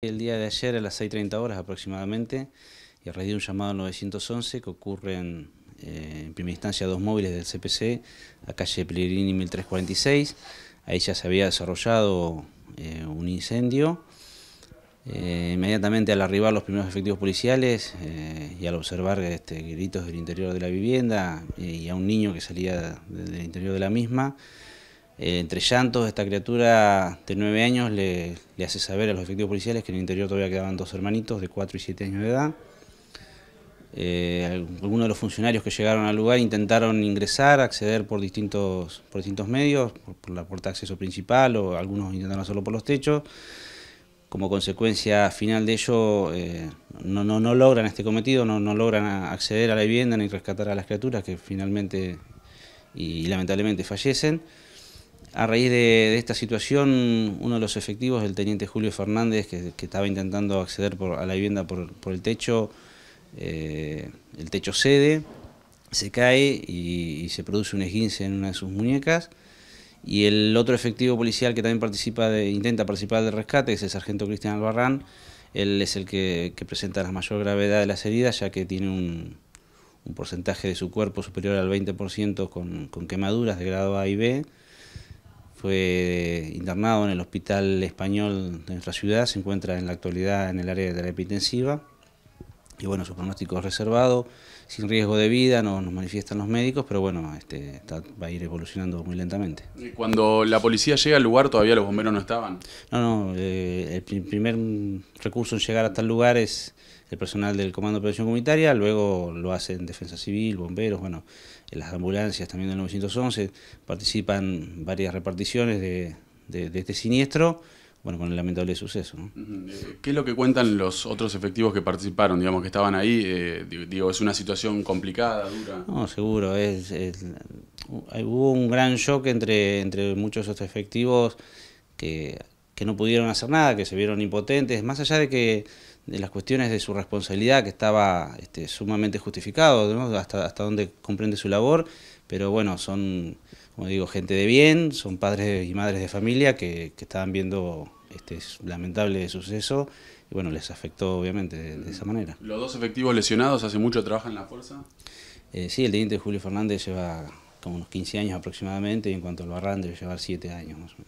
El día de ayer a las 6.30 horas aproximadamente, y a raíz de un llamado 911 que ocurren eh, en, primera instancia dos móviles del CPC a calle Pellegrini 1346, ahí ya se había desarrollado eh, un incendio. Eh, inmediatamente al arribar los primeros efectivos policiales y al observar este, gritos del interior de la vivienda y a un niño que salía del interior de la misma, eh, entre llantos, esta criatura de 9 años le, hace saber a los efectivos policiales que en el interior todavía quedaban dos hermanitos de 4 y 7 años de edad. Eh, algunos de los funcionarios que llegaron al lugar intentaron ingresar, acceder por distintos, medios, por, la puerta de acceso principal o algunos intentaron hacerlo por los techos. Como consecuencia final de ello, eh, no, logran este cometido, no, logran acceder a la vivienda ni rescatar a las criaturas que finalmente y lamentablemente fallecen. A raíz de, esta situación, uno de los efectivos, el teniente Julio Fernández, que, estaba intentando acceder a la vivienda por, el techo, eh, el techo cede, se cae y, se produce un esguince en una de sus muñecas. Y el otro efectivo policial que también participa de, intenta participar del rescate, que es el sargento Cristian Albarrán, él es el que, presenta la mayor gravedad de las heridas, ya que tiene un, porcentaje de su cuerpo superior al 20% con quemaduras de grado A y B. Fue internado en el Hospital Español de nuestra ciudad, se encuentra en la actualidad en el área de la intensiva y bueno, su pronóstico es reservado, sin riesgo de vida, no nos manifiestan los médicos, pero bueno, este, va a ir evolucionando muy lentamente. ¿Y cuando la policía llega al lugar todavía los bomberos no estaban? No, no, eh, el primer recurso en llegar hasta el lugar es el personal del Comando de Prevención Comunitaria, luego lo hacen Defensa Civil, bomberos, bueno, las ambulancias también del 911, participan varias reparticiones de, de, de este siniestro, bueno, con el lamentable suceso. ¿no? Eh, ¿Qué es lo que cuentan los otros efectivos que participaron, digamos, que estaban ahí? Eh, digo, ¿es una situación complicada, dura? No, seguro, es, uh, hubo un gran shock entre, entre muchos otros efectivos que no pudieron hacer nada, que se vieron impotentes, más allá de que de las cuestiones de su responsabilidad, que estaba este, sumamente justificado, hasta, hasta dónde comprende su labor, pero bueno, son, como digo, gente de bien, son padres y madres de familia que, estaban viendo este lamentable suceso, y bueno, les afectó obviamente de, esa manera. ¿Los dos efectivos lesionados hace mucho trabajan en la fuerza? Eh, sí, el teniente Julio Fernández lleva como unos 15 años aproximadamente, y en cuanto al barran debe llevar 7 años más o menos.